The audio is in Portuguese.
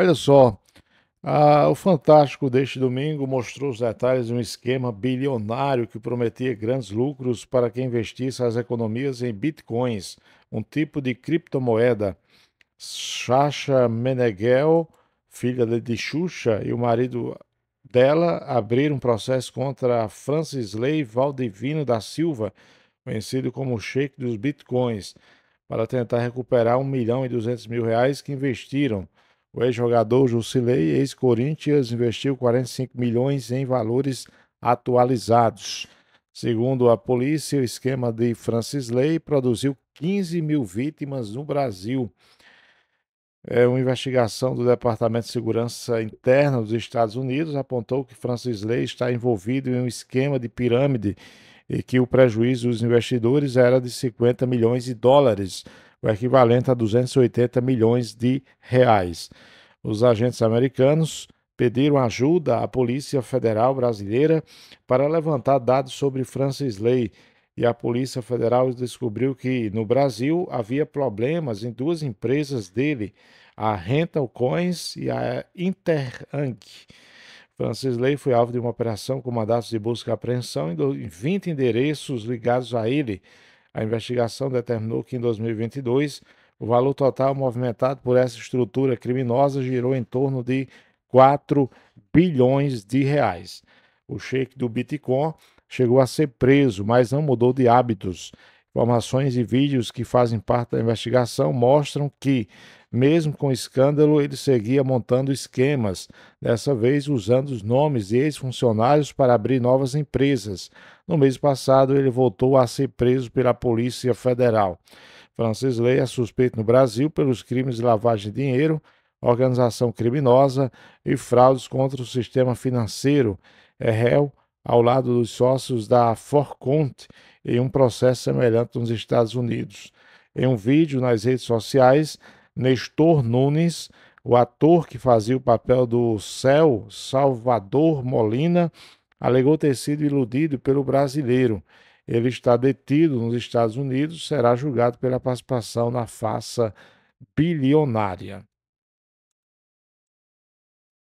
Olha só, ah, o Fantástico deste domingo mostrou os detalhes de um esquema bilionário que prometia grandes lucros para quem investisse as economias em bitcoins, um tipo de criptomoeda. Sasha Meneghel, filha de Xuxa, e o marido dela abriram um processo contra Francisley Valdivino da Silva, conhecido como Sheik dos Bitcoins, para tentar recuperar 1 milhão e 200 mil reais que investiram. O ex-jogador Jusilei, ex-Corinthians, investiu 45 milhões em valores atualizados. Segundo a polícia, o esquema de Francis Lei produziu 15 mil vítimas no Brasil. É, uma investigação do Departamento de Segurança Interna dos Estados Unidos apontou que Francis Lei está envolvido em um esquema de pirâmide e que o prejuízo dos investidores era de 50 milhões de dólares o equivalente a 280 milhões de reais. Os agentes americanos pediram ajuda à Polícia Federal Brasileira para levantar dados sobre Francis Lay. E a Polícia Federal descobriu que no Brasil havia problemas em duas empresas dele, a Rental Coins e a Interank. Francis Lay foi alvo de uma operação com mandatos de busca e apreensão em 20 endereços ligados a ele, a investigação determinou que em 2022 o valor total movimentado por essa estrutura criminosa girou em torno de 4 bilhões de reais. O cheque do Bitcoin chegou a ser preso, mas não mudou de hábitos. Informações e vídeos que fazem parte da investigação mostram que, mesmo com escândalo, ele seguia montando esquemas, dessa vez usando os nomes de ex-funcionários para abrir novas empresas. No mês passado, ele voltou a ser preso pela Polícia Federal. Francis Lei é suspeito no Brasil pelos crimes de lavagem de dinheiro, organização criminosa e fraudes contra o sistema financeiro. É réu ao lado dos sócios da Forcont em um processo semelhante nos Estados Unidos. Em um vídeo nas redes sociais, Nestor Nunes, o ator que fazia o papel do Céu Salvador Molina, alegou ter sido iludido pelo brasileiro. Ele está detido nos Estados Unidos, será julgado pela participação na faça bilionária.